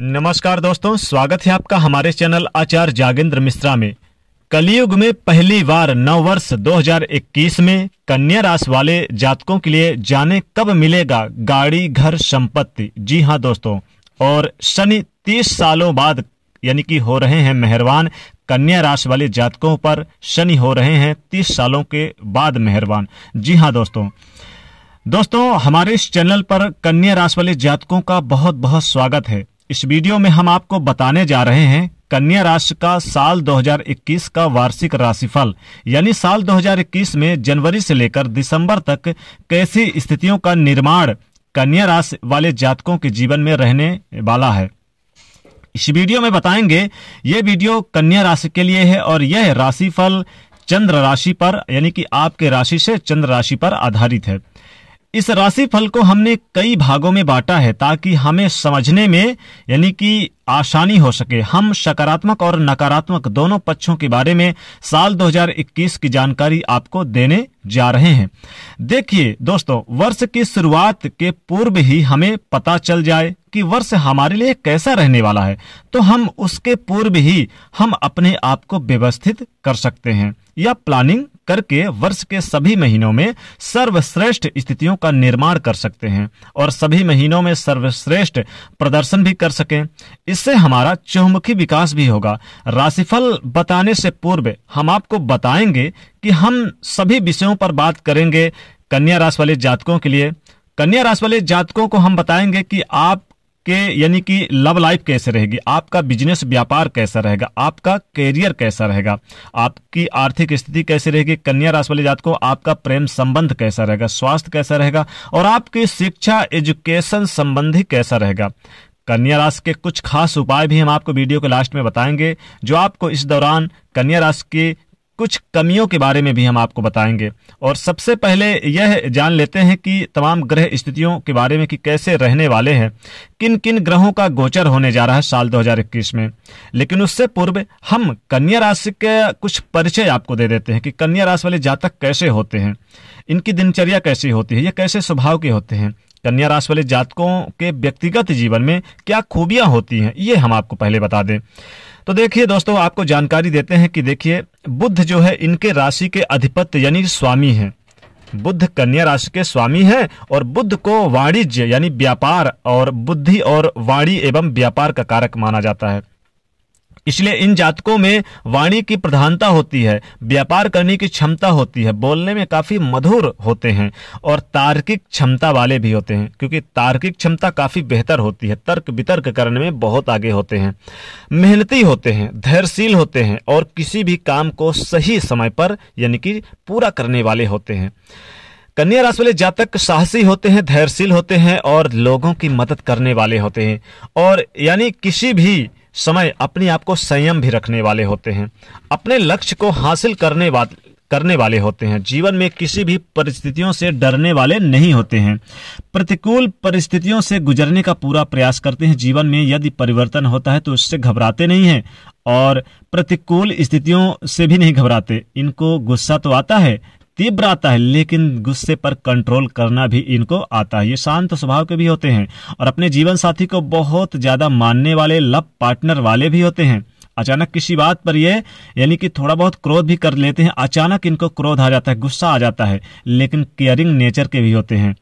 नमस्कार दोस्तों स्वागत है आपका हमारे चैनल आचार्य जागेंद्र मिश्रा में कलयुग में पहली बार नव वर्ष 2021 में कन्या राशि वाले जातकों के लिए जाने कब मिलेगा गाड़ी घर संपत्ति जी हाँ दोस्तों और शनि 30 सालों बाद यानी कि हो रहे हैं मेहरबान कन्या राशि वाले जातकों पर शनि हो रहे हैं तीस सालों के बाद मेहरबान जी हाँ दोस्तों दोस्तों हमारे इस चैनल पर कन्या राशि वाले जातकों का बहुत बहुत स्वागत है इस वीडियो में हम आपको बताने जा रहे हैं कन्या राशि का साल 2021 का वार्षिक राशिफल यानी साल 2021 में जनवरी से लेकर दिसंबर तक कैसी स्थितियों का निर्माण कन्या राशि वाले जातकों के जीवन में रहने वाला है इस वीडियो में बताएंगे ये वीडियो कन्या राशि के लिए है और यह राशिफल चंद्र राशि पर यानी कि आपके राशि से चंद्र राशि पर आधारित है इस राशि फल को हमने कई भागों में बांटा है ताकि हमें समझने में यानी कि आसानी हो सके हम सकारात्मक और नकारात्मक दोनों पक्षों के बारे में साल 2021 की जानकारी आपको देने जा रहे हैं देखिए दोस्तों वर्ष की शुरुआत के पूर्व ही हमें पता चल जाए कि वर्ष हमारे लिए कैसा रहने वाला है तो हम उसके पूर्व ही हम अपने आप को व्यवस्थित कर सकते हैं या प्लानिंग करके वर्ष के सभी महीनों में सर्वश्रेष्ठ स्थितियों का निर्माण कर सकते हैं और सभी महीनों में सर्वश्रेष्ठ प्रदर्शन भी कर सकें इससे हमारा चौमुखी विकास भी होगा राशिफल बताने से पूर्व हम आपको बताएंगे कि हम सभी विषयों पर बात करेंगे कन्या राशि वाले जातकों के लिए कन्या राशि वाले जातकों को हम बताएंगे कि आप आपके यानी कि लव लाइफ कैसे रहेगी आपका बिजनेस व्यापार कैसा रहेगा आपका कैरियर कैसा रहेगा आपकी आर्थिक स्थिति कैसी रहेगी कन्या राशि वाले जातकों आपका प्रेम संबंध कैसा रहेगा स्वास्थ्य कैसा रहेगा और आपकी शिक्षा एजुकेशन संबंधी कैसा रहेगा कन्या राशि के कुछ खास उपाय भी हम आपको वीडियो के लास्ट में बताएंगे जो आपको इस दौरान कन्या राशि के कुछ कमियों के बारे में भी हम आपको बताएंगे और सबसे पहले यह जान लेते हैं कि तमाम ग्रह स्थितियों के बारे में कि कैसे रहने वाले हैं किन किन ग्रहों का गोचर होने जा रहा है साल 2021 में लेकिन उससे पूर्व हम कन्या राशि के कुछ परिचय आपको दे देते हैं कि कन्या राशि वाले जातक कैसे होते हैं इनकी दिनचर्या कैसी होती है ये कैसे स्वभाव के होते हैं कन्या राशि वाले जातकों के व्यक्तिगत जीवन में क्या खूबियां होती हैं ये हम आपको पहले बता दें तो देखिए दोस्तों आपको जानकारी देते हैं कि देखिए बुद्ध जो है इनके राशि के अधिपत्य यानी स्वामी हैं बुद्ध कन्या राशि के स्वामी हैं और बुद्ध को वाणिज्य यानी व्यापार और बुद्धि और वाणी एवं व्यापार का कारक माना जाता है इसलिए इन जातकों में वाणी की प्रधानता होती है व्यापार करने की क्षमता होती है बोलने में काफी मधुर होते हैं और तार्किक क्षमता वाले भी होते हैं क्योंकि तार्किक क्षमता काफी बेहतर होती है तर्क वितर्क करने में बहुत आगे होते हैं मेहनती होते हैं धैर्यशील होते हैं और किसी भी काम को सही समय पर यानी कि पूरा करने वाले होते हैं कन्या राशि वाले जातक साहसी होते हैं धैर्यशील होते हैं और लोगों की मदद करने वाले होते हैं और यानी किसी भी समय अपने आप को संयम भी रखने वाले होते हैं अपने लक्ष्य को हासिल करने वा, करने वाले होते हैं जीवन में किसी भी परिस्थितियों से डरने वाले नहीं होते हैं प्रतिकूल परिस्थितियों से गुजरने का पूरा प्रयास करते हैं जीवन में यदि परिवर्तन होता है तो उससे घबराते नहीं हैं और प्रतिकूल स्थितियों से भी नहीं घबराते इनको गुस्सा तो आता है तीव्र आता है लेकिन गुस्से पर कंट्रोल करना भी इनको आता है ये शांत स्वभाव के भी होते हैं और अपने जीवन साथी को बहुत ज्यादा मानने वाले लव पार्टनर वाले भी होते हैं अचानक किसी बात पर ये यानी कि थोड़ा बहुत क्रोध भी कर लेते हैं अचानक इनको क्रोध आ जाता है गुस्सा आ जाता है लेकिन केयरिंग नेचर के भी होते हैं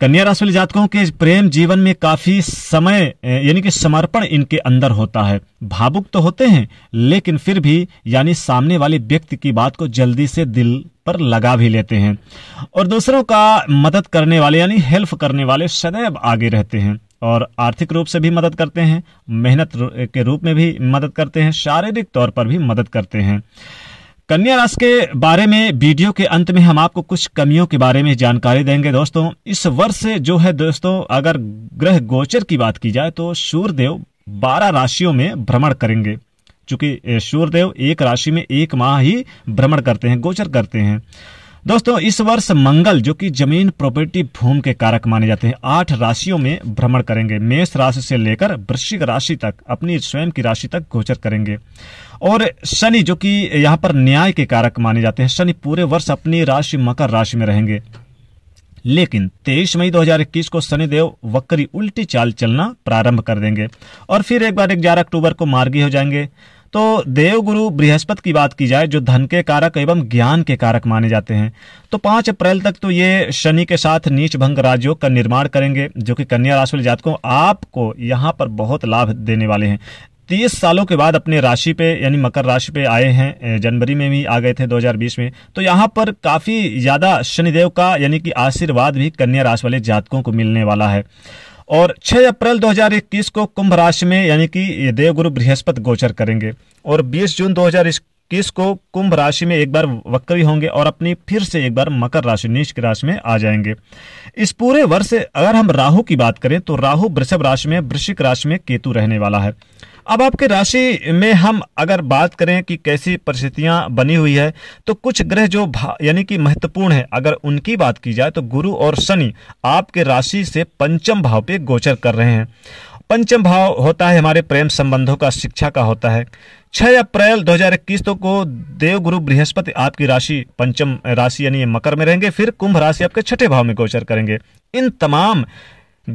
कन्या राशि वाले जातकों के प्रेम जीवन में काफी समय यानी कि समर्पण इनके अंदर होता है भावुक तो होते हैं लेकिन फिर भी यानी सामने वाले व्यक्ति की बात को जल्दी से दिल पर लगा भी लेते हैं और दूसरों का मदद करने वाले यानी हेल्प करने वाले सदैव आगे रहते हैं और आर्थिक रूप से भी मदद करते हैं मेहनत के रूप में भी मदद करते हैं शारीरिक तौर पर भी मदद करते हैं कन्या राशि के बारे में वीडियो के अंत में हम आपको कुछ कमियों के बारे में जानकारी देंगे दोस्तों इस वर्ष जो है दोस्तों अगर ग्रह गोचर की बात की जाए तो सूर्यदेव बारह राशियों में भ्रमण करेंगे चूंकि सूर्यदेव एक राशि में एक माह ही भ्रमण करते हैं गोचर करते हैं दोस्तों इस वर्ष मंगल जो कि जमीन प्रॉपर्टी भूमि के कारक माने जाते हैं आठ राशियों में भ्रमण करेंगे मेष राशि से लेकर वृश्चिक राशि तक अपनी स्वयं की राशि तक गोचर करेंगे और शनि जो कि यहां पर न्याय के कारक माने जाते हैं शनि पूरे वर्ष अपनी राशि मकर राशि में रहेंगे लेकिन 23 मई 2021 को शनिदेव वक्री उल्टी चाल चलना प्रारंभ कर देंगे और फिर एक बार ग्यारह अक्टूबर को मार्गी हो जाएंगे तो देवगुरु बृहस्पति की बात की जाए जो धन के कारक एवं ज्ञान के कारक माने जाते हैं तो पांच अप्रैल तक तो ये शनि के साथ नीच भंग राजयोग का निर्माण करेंगे जो कि कन्या राशि वाले जातकों आपको यहाँ पर बहुत लाभ देने वाले हैं तीस सालों के बाद अपने राशि पे यानी मकर राशि पे आए हैं जनवरी में भी आ गए थे 2020 में तो यहाँ पर काफ़ी ज़्यादा शनिदेव का यानी कि आशीर्वाद भी कन्या राशि वाले जातकों को मिलने वाला है और 6 अप्रैल 2021 को कुंभ राशि में यानी कि देवगुरु बृहस्पति गोचर करेंगे और 20 जून 2021 को कुंभ राशि में एक बार वक्री होंगे और अपनी फिर से एक बार मकर राशि नीच की राशि में आ जाएंगे इस पूरे वर्ष अगर हम राहु की बात करें तो राहु वृषभ राशि में वृश्चिक राशि में केतु रहने वाला है अब आपके राशि में हम अगर बात करें कि कैसी परिस्थितियां बनी हुई है तो कुछ ग्रह जो यानी कि महत्वपूर्ण है अगर उनकी बात की जाए तो गुरु और शनि आपके राशि से पंचम भाव पे गोचर कर रहे हैं पंचम भाव होता है हमारे प्रेम संबंधों का शिक्षा का होता है 6 अप्रैल 2021 तो को देव गुरु बृहस्पति आपकी राशि पंचम राशि यानी मकर में रहेंगे फिर कुंभ राशि आपके छठे भाव में गोचर करेंगे इन तमाम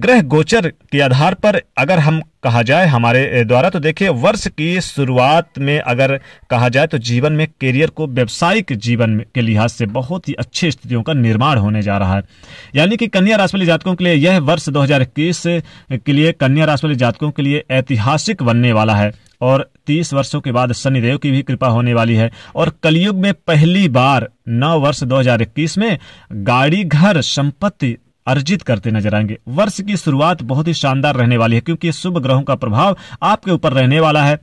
ग्रह गोचर के आधार पर अगर हम कहा जाए हमारे द्वारा तो देखिए वर्ष की शुरुआत में अगर कहा जाए तो जीवन में करियर को व्यावसायिक जीवन के लिहाज से बहुत ही अच्छी स्थितियों का निर्माण होने जा रहा है यानी कि कन्या राशि वाले जातकों के लिए यह वर्ष 2021 के लिए कन्या राशि वाले जातकों के लिए ऐतिहासिक बनने वाला है और तीस वर्षों के बाद शनिदेव की भी कृपा होने वाली है और कलयुग में पहली बार नौ वर्ष 2021 में गाड़ी घर संपत्ति अर्जित करते नजर आएंगे वर्ष की शुरुआत बहुत ही शानदार रहने वाली है क्योंकि शुभ ग्रहों का प्रभाव आपके ऊपर रहने वाला है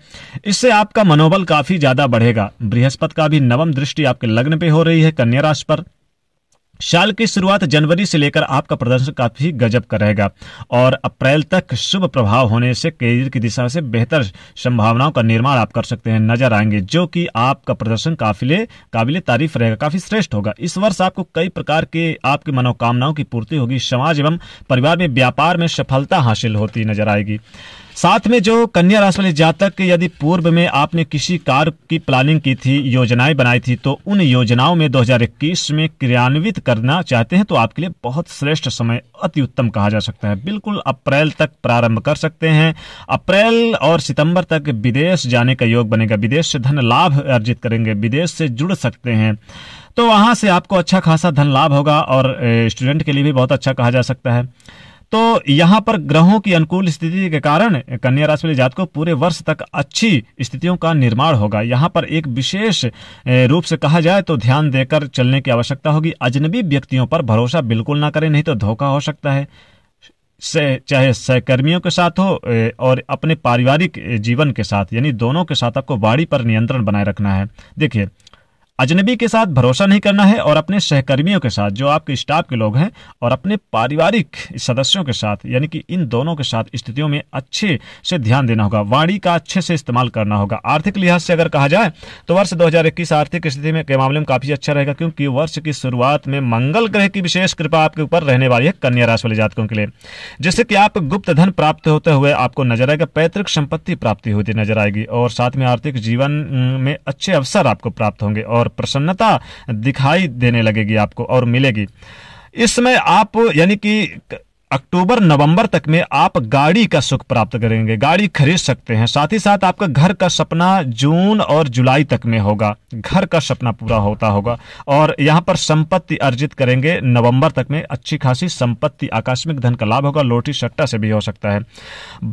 इससे आपका मनोबल काफी ज्यादा बढ़ेगा बृहस्पति का भी नवम दृष्टि आपके लग्न पे हो रही है कन्या राशि पर साल की शुरुआत जनवरी से लेकर आपका प्रदर्शन काफी गजब का रहेगा और अप्रैल तक शुभ प्रभाव होने से करियर की दिशा से बेहतर संभावनाओं का निर्माण आप कर सकते हैं नजर आएंगे जो कि आपका प्रदर्शन काफिले काबिल तारीफ रहेगा काफी श्रेष्ठ होगा इस वर्ष आपको कई प्रकार के आपकी मनोकामनाओं की पूर्ति होगी समाज एवं परिवार में व्यापार में सफलता हासिल होती नजर आएगी साथ में जो कन्या राशि वाले जातक यदि पूर्व में आपने किसी कार्य की प्लानिंग की थी योजनाएं बनाई थी तो उन योजनाओं में 2021 में क्रियान्वित करना चाहते हैं तो आपके लिए बहुत श्रेष्ठ समय अति उत्तम कहा जा सकता है बिल्कुल अप्रैल तक प्रारंभ कर सकते हैं अप्रैल और सितंबर तक विदेश जाने का योग बनेगा विदेश से धन लाभ अर्जित करेंगे विदेश से जुड़ सकते हैं तो वहां से आपको अच्छा खासा धन लाभ होगा और स्टूडेंट के लिए भी बहुत अच्छा कहा जा सकता है तो यहाँ पर ग्रहों की अनुकूल स्थिति के कारण कन्या राशि वाले जात को पूरे वर्ष तक अच्छी स्थितियों का निर्माण होगा यहाँ पर एक विशेष रूप से कहा जाए तो ध्यान देकर चलने की आवश्यकता होगी अजनबी व्यक्तियों पर भरोसा बिल्कुल ना करें नहीं तो धोखा हो सकता है से चाहे सहकर्मियों के साथ हो और अपने पारिवारिक जीवन के साथ यानी दोनों के साथ आपको बाड़ी पर नियंत्रण बनाए रखना है देखिए अजनबी के साथ भरोसा नहीं करना है और अपने सहकर्मियों के साथ जो आपके स्टाफ के लोग हैं और अपने पारिवारिक सदस्यों के साथ यानी कि इन दोनों के साथ स्थितियों में अच्छे से ध्यान देना होगा वाणी का अच्छे से इस्तेमाल करना होगा आर्थिक लिहाज से अगर कहा जाए तो वर्ष दो आर्थिक स्थिति में के मामले में काफी अच्छा रहेगा क्योंकि वर्ष की शुरुआत में मंगल ग्रह की विशेष कृपा आपके ऊपर रहने वाली है कन्या राशि वाले जातकों के लिए जिससे कि आप गुप्त धन प्राप्त होते हुए आपको नजर आएगा पैतृक संपत्ति प्राप्ति होती नजर आएगी और साथ में आर्थिक जीवन में अच्छे अवसर आपको प्राप्त होंगे और प्रसन्नता दिखाई देने लगेगी आपको और मिलेगी इस समय आप यानी कि अक्टूबर नवंबर तक में आप गाड़ी का सुख प्राप्त करेंगे गाड़ी खरीद सकते हैं साथ ही साथ आपका घर का सपना जून और जुलाई तक में होगा घर का सपना पूरा होता होगा और यहाँ पर संपत्ति अर्जित करेंगे नवंबर तक में अच्छी खासी संपत्ति आकस्मिक धन का लाभ होगा लोटी सट्टा से भी हो सकता है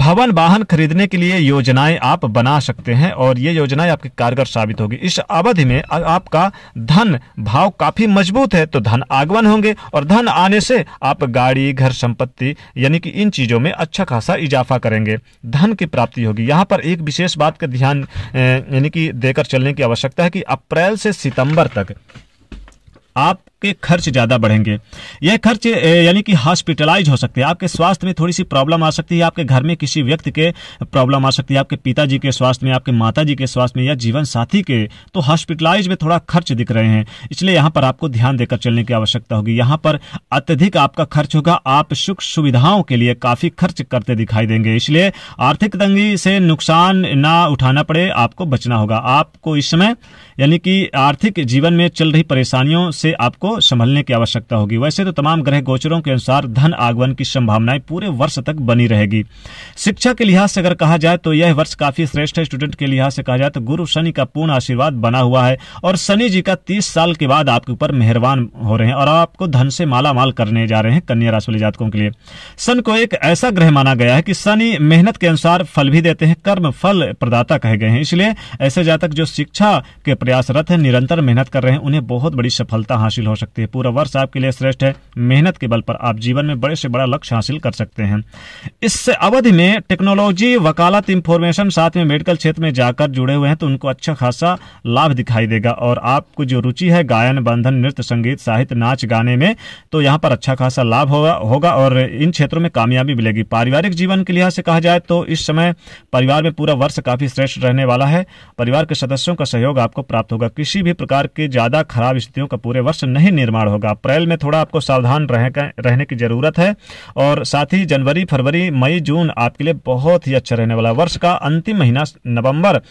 भवन वाहन खरीदने के लिए योजनाएं आप बना सकते हैं और ये योजनाएं आपकी कारगर साबित होगी इस अवधि में आपका धन भाव काफी मजबूत है तो धन आगमन होंगे और धन आने से आप गाड़ी घर संपत्ति संपत्ति यानी कि इन चीजों में अच्छा खासा इजाफा करेंगे धन की प्राप्ति होगी यहाँ पर एक विशेष बात का ध्यान यानी कि देकर चलने की आवश्यकता है कि अप्रैल से सितंबर तक आप के खर्च ज्यादा बढ़ेंगे यह खर्च यानी कि हॉस्पिटलाइज हो सकते हैं आपके स्वास्थ्य में थोड़ी सी प्रॉब्लम आ सकती है आपके घर में किसी व्यक्ति के प्रॉब्लम आ सकती है आपके पिताजी के स्वास्थ्य में आपके माता के स्वास्थ्य में या जीवन साथी के तो हॉस्पिटलाइज में थोड़ा खर्च दिख रहे हैं इसलिए यहाँ पर आपको ध्यान देकर चलने की आवश्यकता होगी यहाँ पर अत्यधिक आपका खर्च होगा आप सुख सुविधाओं के लिए काफी खर्च करते दिखाई देंगे इसलिए आर्थिक तंगी से नुकसान ना उठाना पड़े आपको बचना होगा आपको इस समय यानी कि आर्थिक जीवन में चल रही परेशानियों से आपको को संभलने की आवश्यकता होगी वैसे तो तमाम ग्रह गोचरों के अनुसार धन आगमन की संभावनाएं पूरे वर्ष तक बनी रहेगी शिक्षा के लिहाज से अगर कहा जाए तो यह वर्ष काफी श्रेष्ठ स्टूडेंट के लिहाज से कहा जाए तो गुरु शनि का पूर्ण आशीर्वाद बना हुआ है और शनि जी का तीस साल के बाद आपके ऊपर मेहरबान हो रहे हैं और आपको धन से माला करने जा रहे हैं कन्या राशि वाले जातकों के लिए सन को एक ऐसा ग्रह माना गया है कि शनि मेहनत के अनुसार फल भी देते हैं कर्म फल प्रदाता कहे गए हैं इसलिए ऐसे जातक जो शिक्षा के प्रयासरत है निरंतर मेहनत कर रहे हैं उन्हें बहुत बड़ी सफलता हासिल हो सकती है पूरा वर्ष आपके लिए श्रेष्ठ है मेहनत के बल पर आप जीवन में बड़े से बड़ा लक्ष्य हासिल कर सकते हैं इस अवधि में टेक्नोलॉजी वकालत इंफॉर्मेशन साथ में मेडिकल क्षेत्र में जाकर जुड़े हुए हैं तो उनको अच्छा खासा लाभ दिखाई देगा और आपको जो रुचि है गायन बंधन नृत्य संगीत साहित्य नाच गाने में तो यहाँ पर अच्छा खासा लाभ होगा होगा और इन क्षेत्रों में कामयाबी मिलेगी पारिवारिक जीवन के लिहाज से कहा जाए तो इस समय परिवार में पूरा वर्ष काफी श्रेष्ठ रहने वाला है परिवार के सदस्यों का सहयोग आपको प्राप्त होगा किसी भी प्रकार के ज्यादा खराब स्थितियों का पूरे वर्ष नहीं ही निर्माण होगा अप्रैल में थोड़ा आपको सावधान रहने की जरूरत है और साथ ही जनवरी फरवरी मई जून आपके लिए बहुत ही अच्छा रहने वाला वर्ष का अंतिम महीना नवंबर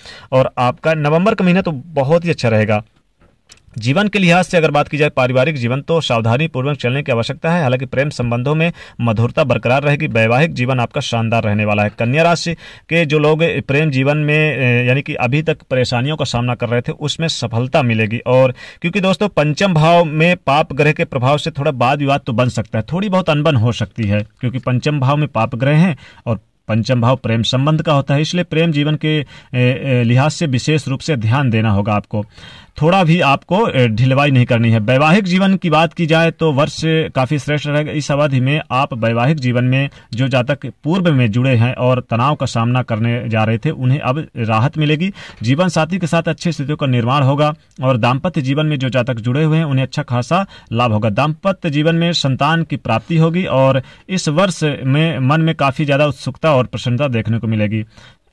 और आपका नवंबर का महीना तो बहुत ही अच्छा रहेगा जीवन के लिहाज से अगर बात की जाए पारिवारिक जीवन तो सावधानी पूर्वक चलने की आवश्यकता है हालांकि प्रेम संबंधों में मधुरता बरकरार रहेगी वैवाहिक जीवन आपका शानदार रहने वाला है कन्या राशि के जो लोग प्रेम जीवन में यानी कि अभी तक परेशानियों का सामना कर रहे थे उसमें सफलता मिलेगी और क्योंकि दोस्तों पंचम भाव में पाप ग्रह के प्रभाव से थोड़ा वाद विवाद तो बन सकता है थोड़ी बहुत अनबन हो सकती है क्योंकि पंचम भाव में पाप ग्रह हैं और पंचम भाव प्रेम संबंध का होता है इसलिए प्रेम जीवन के लिहाज से विशेष रूप से ध्यान देना होगा आपको थोड़ा भी आपको ढिलवाई नहीं करनी है वैवाहिक जीवन की बात की जाए तो वर्ष काफी श्रेष्ठ रहेगा इस अवधि में आप वैवाहिक जीवन में जो जातक पूर्व में जुड़े हैं और तनाव का सामना करने जा रहे थे उन्हें अब राहत मिलेगी जीवन साथी के साथ अच्छी स्थितियों का निर्माण होगा और दाम्पत्य जीवन में जो जातक जुड़े हुए हैं उन्हें अच्छा खासा लाभ होगा दाम्पत्य जीवन में संतान की प्राप्ति होगी और इस वर्ष में मन में काफी ज्यादा उत्सुकता और प्रसन्नता देखने को मिलेगी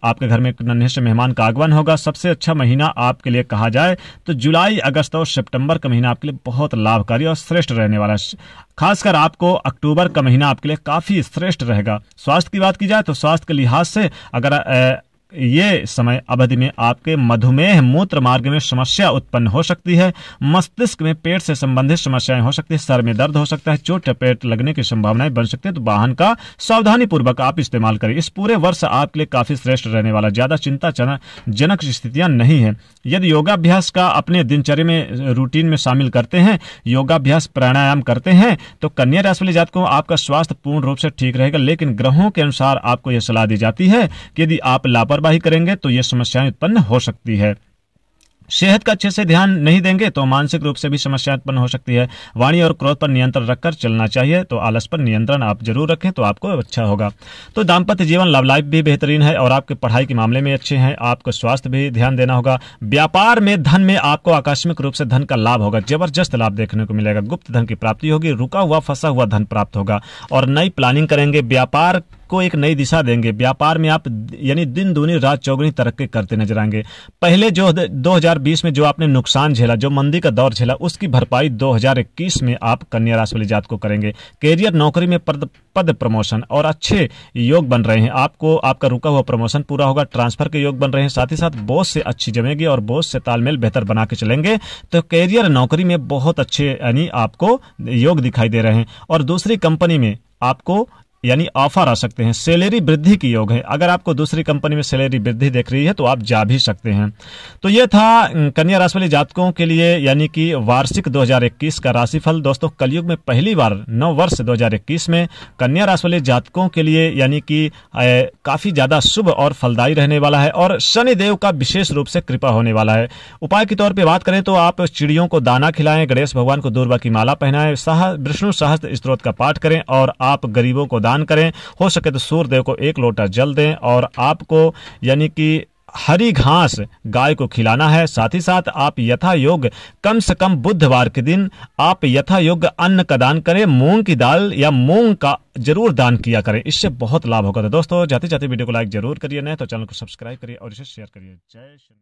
आपके घर में नन्हे से मेहमान का आगमन होगा सबसे अच्छा महीना आपके लिए कहा जाए तो जुलाई अगस्त और सितंबर का महीना आपके लिए बहुत लाभकारी और श्रेष्ठ रहने वाला है खासकर आपको अक्टूबर का महीना आपके लिए काफी श्रेष्ठ रहेगा स्वास्थ्य की बात की जाए तो स्वास्थ्य के लिहाज से अगर ये समय अवधि में आपके मधुमेह मूत्र मार्ग में समस्या उत्पन्न हो सकती है मस्तिष्क में पेट से संबंधित समस्याएं हो सकती है सर में दर्द हो सकता है चोट पेट लगने की संभावनाएं बन सकती है तो वाहन का सावधानी पूर्वक आप इस्तेमाल करें इस पूरे वर्ष आपके लिए काफी श्रेष्ठ रहने वाला ज्यादा चिंता जनक स्थितियां नहीं है यदि योगाभ्यास का अपने दिनचर्या में रूटीन में शामिल करते हैं योगाभ्यास प्राणायाम करते हैं तो कन्या राशि वाले जातकों आपका स्वास्थ्य पूर्ण रूप से ठीक रहेगा लेकिन ग्रहों के अनुसार आपको यह सलाह दी जाती है कि यदि आप लापरवाह लापरवाही करेंगे तो ये समस्याएं उत्पन्न हो सकती है सेहत का अच्छे से ध्यान नहीं देंगे तो मानसिक रूप से भी समस्या उत्पन्न हो सकती है वाणी और क्रोध पर नियंत्रण रखकर चलना चाहिए तो आलस पर नियंत्रण आप जरूर रखें तो आपको अच्छा होगा तो दाम्पत्य जीवन लव लाइफ भी बेहतरीन है और आपके पढ़ाई के मामले में अच्छे हैं आपको स्वास्थ्य भी ध्यान देना होगा व्यापार में धन में आपको आकस्मिक रूप से धन का लाभ होगा जबरदस्त लाभ देखने को मिलेगा गुप्त धन की प्राप्ति होगी रुका हुआ फंसा हुआ धन प्राप्त होगा और नई प्लानिंग करेंगे व्यापार आपको एक नई दिशा देंगे व्यापार में आप यानी दिन दूनी रात चौगुनी तरक्की करते नजर आएंगे पहले जो 2020 में जो आपने नुकसान झेला जो मंदी का दौर झेला उसकी भरपाई 2021 में आप कन्या राशि वाले जात को करेंगे कैरियर नौकरी में पद पद प्रमोशन और अच्छे योग बन रहे हैं आपको आपका रुका हुआ प्रमोशन पूरा होगा ट्रांसफर के योग बन रहे हैं साथ ही साथ बोस से अच्छी जमेगी और बोस से तालमेल बेहतर बना के चलेंगे तो कैरियर नौकरी में बहुत अच्छे यानी आपको योग दिखाई दे रहे हैं और दूसरी कंपनी में आपको यानी ऑफर आ सकते हैं सैलरी वृद्धि के योग है अगर आपको दूसरी कंपनी में सैलरी वृद्धि देख रही है तो आप जा भी सकते हैं तो यह था अं, कन्या राशि वाले जातकों के लिए यानी कि वार्षिक 2021 का राशिफल दोस्तों कलयुग में पहली बार नौ वर्ष 2021 में कन्या राशि वाले जातकों के लिए यानी कि काफी ज्यादा शुभ और फलदायी रहने वाला है और शनिदेव का विशेष रूप से कृपा होने वाला है उपाय के तौर पर बात करें तो आप चिड़ियों को दाना खिलाएं गणेश भगवान को दूरबा की माला पहनाएं विष्णु सहस्त्र स्त्रोत का पाठ करें और आप गरीबों को दान दान करें हो सके तो सूर्यदेव को एक लोटा जल दें और आपको यानी कि हरी घास गाय को खिलाना है साथ ही साथ आप यथा योग कम से कम बुधवार के दिन आप यथा योग अन्न का दान करें मूंग की दाल या मूंग का जरूर दान किया करें इससे बहुत लाभ होगा तो दोस्तों जाते जाते वीडियो को लाइक जरूर करिए नहीं तो चैनल को सब्सक्राइब करिए और इसे शेयर करिए जय